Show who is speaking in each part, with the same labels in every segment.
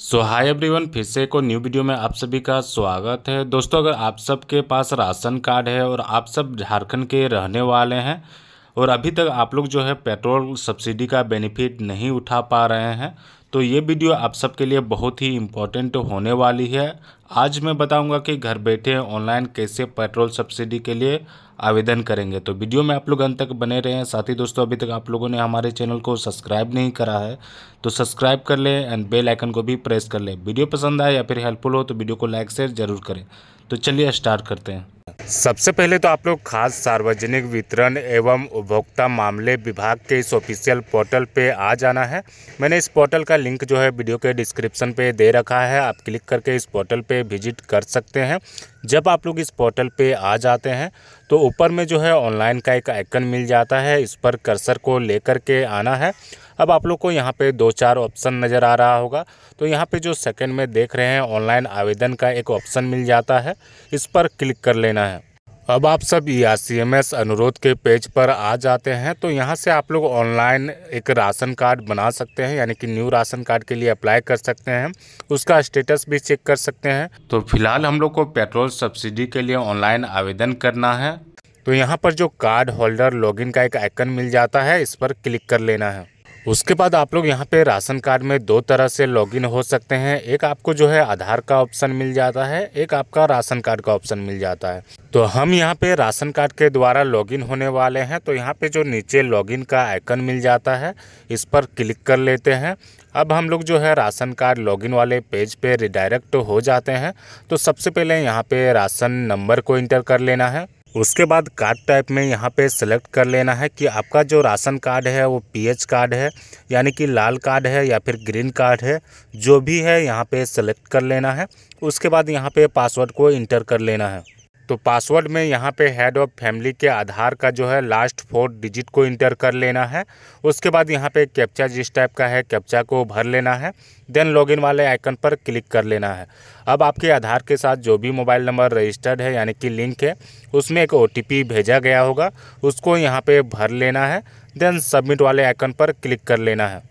Speaker 1: सो hi everyone फिर से एक न्यू वीडियो में आप सभी का स्वागत है दोस्तों अगर आप सबके पास राशन कार्ड है और आप सब झारखंड के रहने वाले हैं और अभी तक आप लोग जो है पेट्रोल सब्सिडी का बेनिफिट नहीं उठा पा रहे हैं तो ये वीडियो आप सबके लिए बहुत ही इम्पोर्टेंट होने वाली है आज मैं बताऊंगा कि घर बैठे ऑनलाइन कैसे पेट्रोल सब्सिडी के लिए आवेदन करेंगे तो वीडियो में आप लोग अंत तक बने रहें साथ ही दोस्तों अभी तक आप लोगों ने हमारे चैनल को सब्सक्राइब नहीं करा है तो सब्सक्राइब कर लें एंड बेल आइकन को भी प्रेस कर लें वीडियो पसंद आए या फिर हेल्पफुल हो तो वीडियो को लाइक शेयर जरूर करें तो चलिए स्टार्ट करते हैं सबसे पहले तो आप लोग खास सार्वजनिक वितरण एवं उपभोक्ता मामले विभाग के इस ऑफिशियल पोर्टल पे आ जाना है मैंने इस पोर्टल का लिंक जो है वीडियो के डिस्क्रिप्शन पे दे रखा है आप क्लिक करके इस पोर्टल पे विजिट कर सकते हैं जब आप लोग इस पोर्टल पे आ जाते हैं तो ऊपर में जो है ऑनलाइन का एक आइकन मिल जाता है इस पर कर्सर को लेकर के आना है अब आप लोग को यहाँ पे दो चार ऑप्शन नज़र आ रहा होगा तो यहाँ पे जो सेकंड में देख रहे हैं ऑनलाइन आवेदन का एक ऑप्शन मिल जाता है इस पर क्लिक कर लेना है अब आप सब या सी एम एस अनुरोध के पेज पर आ जाते हैं तो यहाँ से आप लोग ऑनलाइन एक राशन कार्ड बना सकते हैं यानी कि न्यू राशन कार्ड के लिए अप्लाई कर सकते हैं उसका स्टेटस भी चेक कर सकते हैं तो फिलहाल हम लोग को पेट्रोल सब्सिडी के लिए ऑनलाइन आवेदन करना है तो यहाँ पर जो कार्ड होल्डर लॉगिन का एक आइकन मिल जाता है इस पर क्लिक कर लेना है उसके बाद आप लोग यहाँ पे राशन कार्ड में दो तरह से लॉगिन हो सकते हैं एक आपको जो है आधार का ऑप्शन मिल जाता है एक आपका राशन कार्ड का ऑप्शन मिल जाता है तो हम यहाँ पे राशन कार्ड के द्वारा लॉगिन होने वाले हैं तो यहाँ पे जो नीचे लॉगिन का आइकन मिल जाता है इस पर क्लिक कर लेते हैं अब हम लोग जो है राशन कार्ड लॉगिन वाले पेज पे रिडायरेक्ट हो जाते हैं तो सबसे पहले यहाँ पे राशन नंबर को इंटर कर लेना है उसके बाद कार्ड टाइप में यहाँ पे सेलेक्ट कर लेना है कि आपका जो राशन कार्ड है वो पीएच कार्ड है यानी कि लाल कार्ड है या फिर ग्रीन कार्ड है जो भी है यहाँ पे सेलेक्ट कर लेना है उसके बाद यहाँ पे पासवर्ड को इंटर कर लेना है तो पासवर्ड में यहाँ पे हेड ऑफ फैमिली के आधार का जो है लास्ट फोर डिजिट को इंटर कर लेना है उसके बाद यहाँ पे कैप्चा जिस टाइप का है कैप्चा को भर लेना है देन लॉगिन वाले आइकन पर क्लिक कर लेना है अब आपके आधार के साथ जो भी मोबाइल नंबर रजिस्टर्ड है यानी कि लिंक है उसमें एक ओ भेजा गया होगा उसको यहाँ पर भर लेना है देन सबमिट वाले आइकन पर क्लिक कर लेना है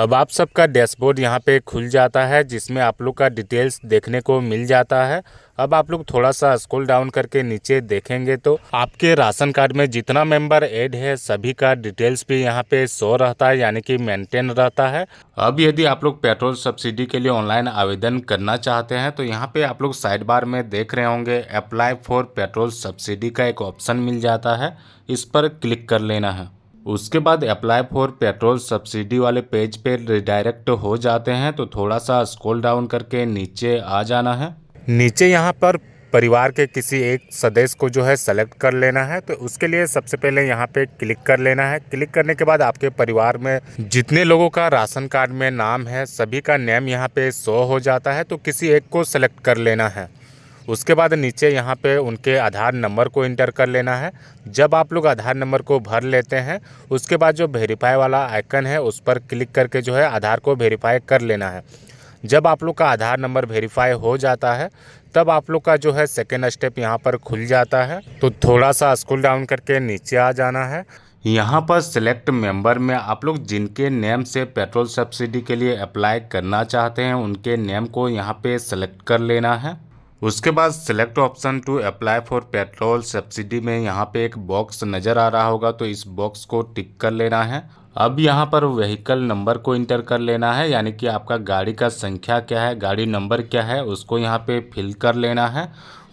Speaker 1: अब आप सबका डैशबोर्ड यहाँ पे खुल जाता है जिसमें आप लोग का डिटेल्स देखने को मिल जाता है अब आप लोग थोड़ा सा स्क्रॉल डाउन करके नीचे देखेंगे तो आपके राशन कार्ड में जितना मेंबर ऐड है सभी का डिटेल्स भी यहाँ पे शो रहता है यानी कि मेंटेन रहता है अब यदि आप लोग पेट्रोल सब्सिडी के लिए ऑनलाइन आवेदन करना चाहते हैं तो यहाँ पे आप लोग साइड बार में देख रहे होंगे अप्लाई फॉर पेट्रोल सब्सिडी का एक ऑप्शन मिल जाता है इस पर क्लिक कर लेना है उसके बाद अप्लाई फॉर पेट्रोल सब्सिडी वाले पेज पे रिडायरेक्ट हो जाते हैं तो थोड़ा सा स्क्रॉल डाउन करके नीचे आ जाना है नीचे यहाँ पर परिवार के किसी एक सदस्य को जो है सेलेक्ट कर लेना है तो उसके लिए सबसे पहले यहाँ पे क्लिक कर लेना है क्लिक करने के बाद आपके परिवार में जितने लोगों का राशन कार्ड में नाम है सभी का नेम यहाँ पे शो हो जाता है तो किसी एक को सेलेक्ट कर लेना है उसके बाद नीचे यहाँ पे उनके आधार नंबर को इंटर कर लेना है जब आप लोग आधार नंबर को भर लेते हैं उसके बाद जो वेरीफाई वाला आइकन है उस पर क्लिक करके जो है आधार को वेरीफाई कर लेना है जब आप लोग का आधार नंबर वेरीफाई हो जाता है तब आप लोग का जो है सेकेंड स्टेप यहाँ पर खुल जाता है तो थोड़ा सा स्कूल डाउन करके नीचे आ जाना है यहाँ पर सिलेक्ट मेंबर में आप लोग जिनके नेम से पेट्रोल सब्सिडी के लिए अप्लाई करना चाहते हैं उनके नेम को यहाँ पे सेलेक्ट कर लेना है उसके बाद select option to apply for petrol subsidy में यहाँ पे एक बॉक्स नज़र आ रहा होगा तो इस बॉक्स को टिक कर लेना है अब यहाँ पर व्हीकल नंबर को इंटर कर लेना है यानी कि आपका गाड़ी का संख्या क्या है गाड़ी नंबर क्या है उसको यहाँ पे फिल कर लेना है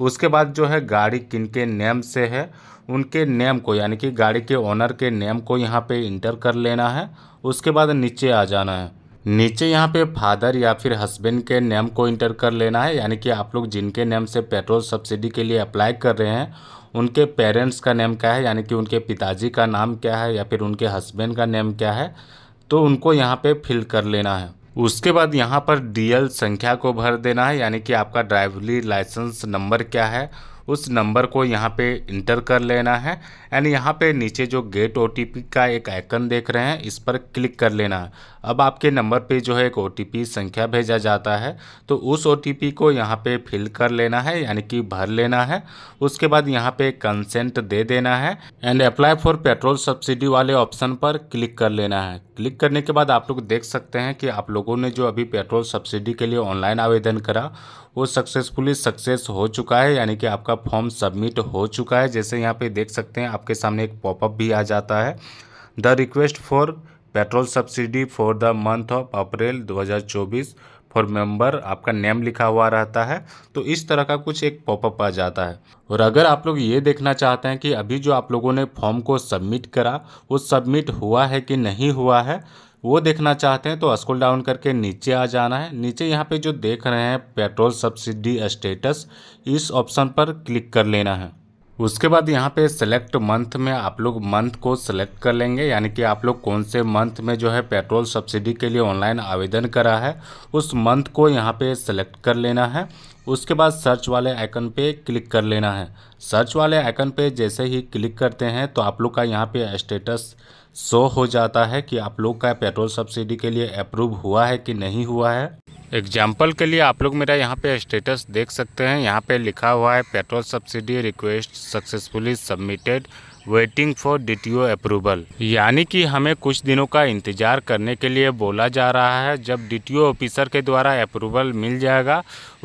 Speaker 1: उसके बाद जो है गाड़ी किन के नेम से है उनके नेम को यानी कि गाड़ी के ओनर के नेम को यहाँ पे इंटर कर लेना है उसके बाद नीचे आ जाना है नीचे यहाँ पे फादर या फिर हस्बैंड के नेम को इंटर कर लेना है यानी कि आप लोग जिनके नेम से पेट्रोल सब्सिडी के लिए अप्लाई कर रहे हैं उनके पेरेंट्स का नेम क्या है यानी कि उनके पिताजी का नाम क्या है या फिर उनके हस्बैंड का नेम क्या है तो उनको यहाँ पे फिल कर लेना है उसके बाद यहाँ पर डीएल संख्या को भर देना है यानी कि आपका ड्राइवरी लाइसेंस नंबर क्या है उस नंबर को यहाँ पे इंटर कर लेना है एंड यहाँ पे नीचे जो गेट ओ का एक आइकन देख रहे हैं इस पर क्लिक कर लेना है अब आपके नंबर पे जो है एक ओ संख्या भेजा जाता है तो उस ओ को यहाँ पे फिल कर लेना है यानी कि भर लेना है उसके बाद यहाँ पे कंसेंट दे देना है and apply for petrol subsidy वाले ऑप्शन पर क्लिक कर लेना है क्लिक करने के बाद आप लोग देख सकते हैं कि आप लोगों ने जो अभी पेट्रोल सब्सिडी के लिए ऑनलाइन आवेदन करा वो सक्सेसफुली सक्सेस हो चुका है यानी कि आपका फॉर्म सबमिट हो चुका है जैसे यहाँ पे देख सकते हैं आपके सामने एक पॉपअप भी आ जाता है the request for petrol subsidy for the month of April 2024 for member आपका नेम लिखा हुआ रहता है तो इस तरह का कुछ एक पॉपअप आ जाता है और अगर आप लोग ये देखना चाहते हैं कि अभी जो आप लोगों ने फॉर्म को सबमिट करा वो सबमिट हुआ है कि नहीं हुआ है वो देखना चाहते हैं तो स्कूल डाउन करके नीचे आ जाना है नीचे यहाँ पे जो देख रहे हैं पेट्रोल सब्सिडी स्टेटस इस ऑप्शन पर क्लिक कर लेना है उसके बाद यहाँ पे सेलेक्ट मंथ में आप लोग मंथ को सेलेक्ट कर लेंगे यानी कि आप लोग कौन से मंथ में जो है पेट्रोल सब्सिडी के लिए ऑनलाइन आवेदन करा है उस मंथ को यहाँ पे सेलेक्ट कर लेना है उसके बाद सर्च वाले आइकन पे क्लिक कर लेना है सर्च वाले आइकन पे जैसे ही क्लिक करते हैं तो आप लोग का यहाँ पे स्टेटस शो हो जाता है कि आप लोग का पेट्रोल सब्सिडी के लिए अप्रूव हुआ है कि नहीं हुआ है एग्जाम्पल के लिए आप लोग मेरा यहाँ पे स्टेटस देख सकते हैं यहाँ पे लिखा हुआ है petrol subsidy request successfully submitted waiting for the approval यानी कि हमें कुछ दिनों का इंतज़ार करने के लिए बोला जा रहा है जब डी ऑफिसर के द्वारा अप्रूवल मिल जाएगा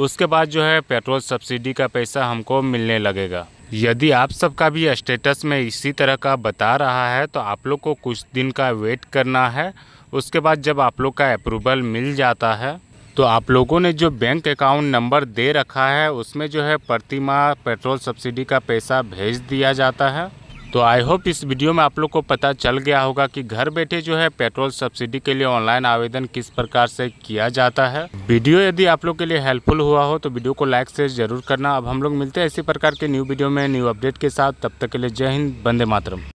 Speaker 1: उसके बाद जो है पेट्रोल सब्सिडी का पैसा हमको मिलने लगेगा यदि आप सबका भी स्टेटस में इसी तरह का बता रहा है तो आप लोग को कुछ दिन का वेट करना है उसके बाद जब आप लोग का अप्रूवल मिल जाता है तो आप लोगों ने जो बैंक अकाउंट नंबर दे रखा है उसमें जो है प्रतिमा पेट्रोल सब्सिडी का पैसा भेज दिया जाता है तो आई होप इस वीडियो में आप लोग को पता चल गया होगा कि घर बैठे जो है पेट्रोल सब्सिडी के लिए ऑनलाइन आवेदन किस प्रकार से किया जाता है वीडियो यदि आप लोग के लिए हेल्पफुल हुआ हो तो वीडियो को लाइक से जरूर करना अब हम लोग मिलते हैं इसी प्रकार के न्यू वीडियो में न्यू अपडेट के साथ तब तक के लिए जय हिंद बंदे मातरम